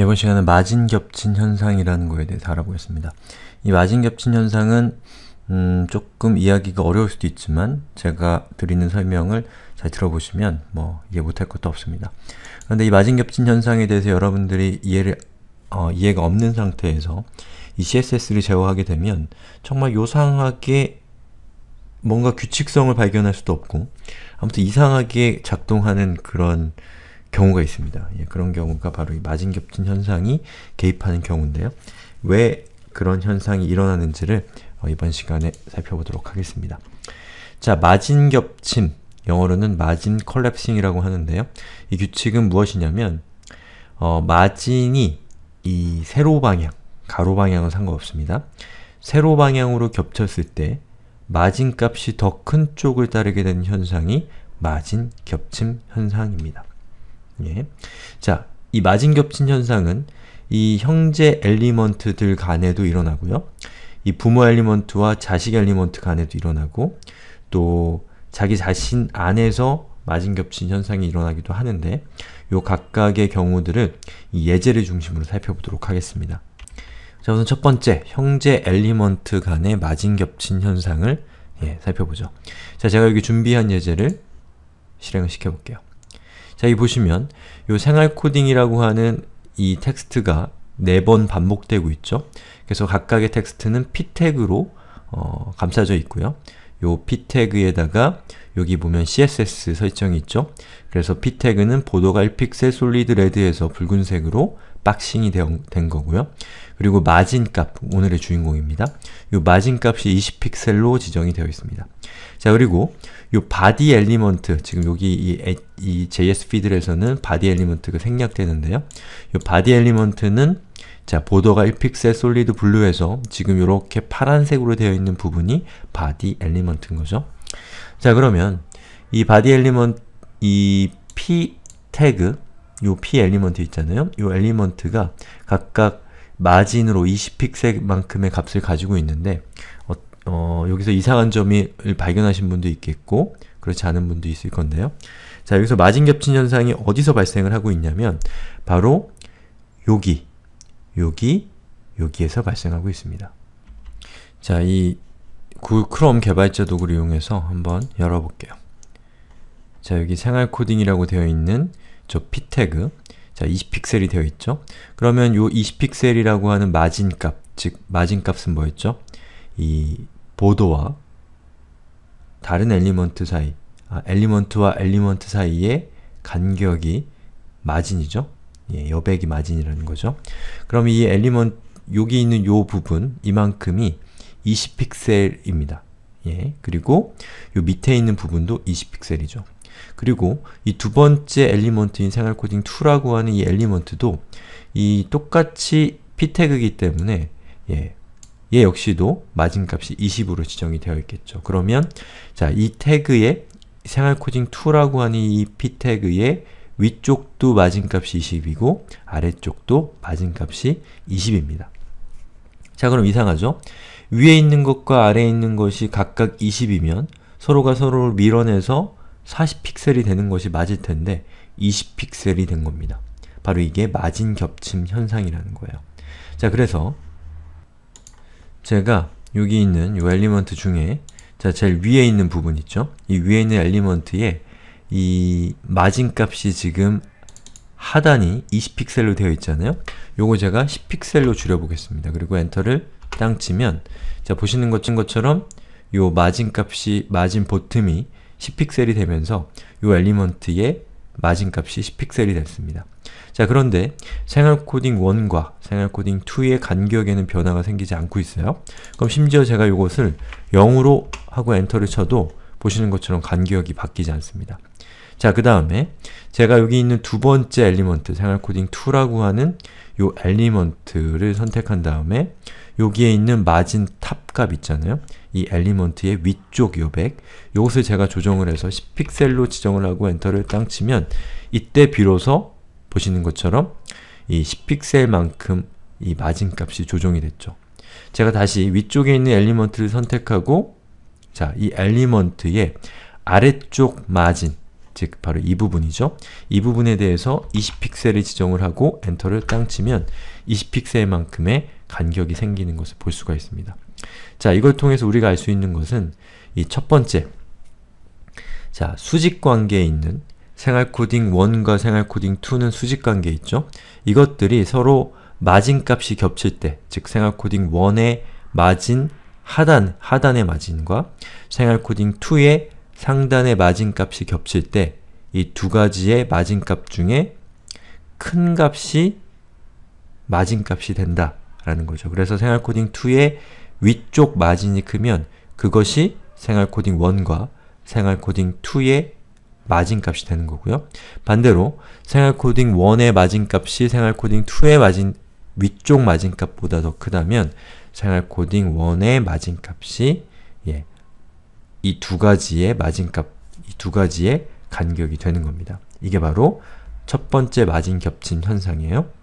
이번 시간은 마진 겹친 현상이라는 거에 대해서 알아보겠습니다. 이 마진 겹친 현상은 음, 조금 이야기가 어려울 수도 있지만 제가 드리는 설명을 잘 들어보시면 뭐 이해 못할 것도 없습니다. 그런데 이 마진 겹친 현상에 대해서 여러분들이 이해를 어, 이해가 없는 상태에서 이 CSS를 제어하게 되면 정말 요상하게 뭔가 규칙성을 발견할 수도 없고 아무튼 이상하게 작동하는 그런 경우가 있습니다. 예, 그런 경우가 바로 이 마진겹친 현상이 개입하는 경우인데요. 왜 그런 현상이 일어나는지를 어, 이번 시간에 살펴보도록 하겠습니다. 자, 마진겹침, 영어로는 마진 컬랩싱이라고 하는데요. 이 규칙은 무엇이냐면 어, 마진이 이 세로 방향, 가로 방향은 상관없습니다. 세로 방향으로 겹쳤을 때 마진 값이 더 큰 쪽을 따르게 되는 현상이 마진 겹침 현상입니다. 예. 자, 이 마진겹친 현상은 이 형제 엘리먼트들 간에도 일어나고요. 이 부모 엘리먼트와 자식 엘리먼트 간에도 일어나고 또 자기 자신 안에서 마진겹친 현상이 일어나기도 하는데 요 각각의 경우들을 예제를 중심으로 살펴보도록 하겠습니다. 자 우선 첫 번째, 형제 엘리먼트 간의 마진겹친 현상을 예, 살펴보죠. 자 제가 여기 준비한 예제를 실행을 시켜볼게요. 자, 여기 보시면 요 생활 코딩이라고 하는 이 텍스트가 네 번 반복되고 있죠. 그래서 각각의 텍스트는 p 태그로 어, 감싸져 있고요. 요 p 태그에다가 여기 보면 css 설정이 있죠? 그래서 p 태그는 보도가 1픽셀 솔리드 레드에서 붉은색으로 박싱이 된 거고요. 그리고 마진 값, 오늘의 주인공입니다. 요 마진 값이 20픽셀로 지정이 되어 있습니다. 자, 그리고 요 body element, 지금 여기 이, 이 JS f e e d 에서는 body e l e m e n t 가 생략되는데요. 요 body e l e m e n t 는 자, 보더가 1픽셀 솔리드 블루에서 지금 이렇게 파란색으로 되어 있는 부분이 바디 엘리먼트인 거죠. 자, 그러면 이 바디 엘리먼트, 이 p 태그, 요 p 엘리먼트 있잖아요. 요 엘리먼트가 각각 마진으로 20픽셀만큼의 값을 가지고 있는데 어, 어, 여기서 이상한 점을 발견하신 분도 있겠고 그렇지 않은 분도 있을 건데요. 자, 여기서 마진 겹친 현상이 어디서 발생을 하고 있냐면 바로 여기 여기, 여기에서 발생하고 있습니다. 자, 이 구글 크롬 개발자 도구를 이용해서 한번 열어볼게요. 자, 여기 생활 코딩이라고 되어 있는 저 p 태그 자, 20픽셀이 되어 있죠? 그러면 요 20픽셀이라고 하는 마진값, 즉 마진값은 뭐였죠? 이 보도와 다른 엘리먼트 사이, 아, 엘리먼트와 엘리먼트 사이의 간격이 마진이죠? 예, 여백이 마진이라는 거죠. 그럼 이 엘리먼 여기 있는 요 부분 이만큼이 20픽셀입니다. 예, 그리고 요 밑에 있는 부분도 20픽셀이죠. 그리고 이 두 번째 엘리먼트인 생활코딩 2라고 하는 이 엘리먼트도 이 똑같이 p 태그이기 때문에 예, 얘 역시도 마진값이 20으로 지정이 되어 있겠죠. 그러면 자, 이 태그에 생활코딩2라고 하는 이 p 태그에 위쪽도 마진값이 20이고 아래쪽도 마진값이 20입니다. 자 그럼 이상하죠? 위에 있는 것과 아래에 있는 것이 각각 20이면 서로가 서로를 밀어내서 40픽셀이 되는 것이 맞을 텐데 20픽셀이 된 겁니다. 바로 이게 마진 겹침 현상이라는 거예요. 자 그래서 제가 여기 있는 이 엘리먼트 중에 자 제일 위에 있는 부분 있죠? 이 위에 있는 엘리먼트에 이 마진 값이 지금 하단이 20픽셀로 되어 있잖아요. 요거 제가 10픽셀로 줄여보겠습니다. 그리고 엔터를 땅 치면 자 보시는 것처럼요 마진 값이 마진 보틈이 10픽셀이 되면서 요 엘리먼트의 마진 값이 10픽셀이 됐습니다. 자 그런데 생활코딩 1과 생활코딩 2의 간격에는 변화가 생기지 않고 있어요. 그럼 심지어 제가 요것을 0으로 하고 엔터를 쳐도 보시는 것처럼 간격이 바뀌지 않습니다. 자, 그 다음에 제가 여기 있는 두 번째 엘리먼트, 생활코딩2라고 하는 요 엘리먼트를 선택한 다음에 여기에 있는 마진 탑 값 있잖아요. 이 엘리먼트의 위쪽 요백 요것을 제가 조정을 해서 10픽셀로 지정을 하고 엔터를 땅 치면 이때 비로소 보시는 것처럼 이 10픽셀만큼 이 마진 값이 조정이 됐죠. 제가 다시 위쪽에 있는 엘리먼트를 선택하고 자, 이 엘리먼트의 아래쪽 마진 즉 바로 이 부분이죠. 이 부분에 대해서 20픽셀을 지정을 하고 엔터를 땅 치면 20픽셀만큼의 간격이 생기는 것을 볼 수가 있습니다. 자, 이걸 통해서 우리가 알 수 있는 것은 이 첫 번째 자, 수직 관계에 있는 생활코딩 1과 생활코딩 2는 수직 관계 있죠. 이것들이 서로 마진값이 겹칠 때, 즉 생활코딩 1의 마진 하단, 하단의 마진과 생활코딩 2의 상단의 마진값이 겹칠 때 이 두 가지의 마진값 중에 큰 값이 마진값이 된다 라는 거죠. 그래서 생활코딩 2의 위쪽 마진이 크면 그것이 생활코딩 1과 생활코딩 2의 마진값이 되는 거고요. 반대로 생활코딩 1의 마진값이 생활코딩 2의 마진 위쪽 마진값보다 더 크다면 생활코딩 1의 마진값이 예, 이두 가지의 마진값, 이 두 가지의 간격이 되는 겁니다. 이게 바로 첫 번째 마진 겹침 현상이에요.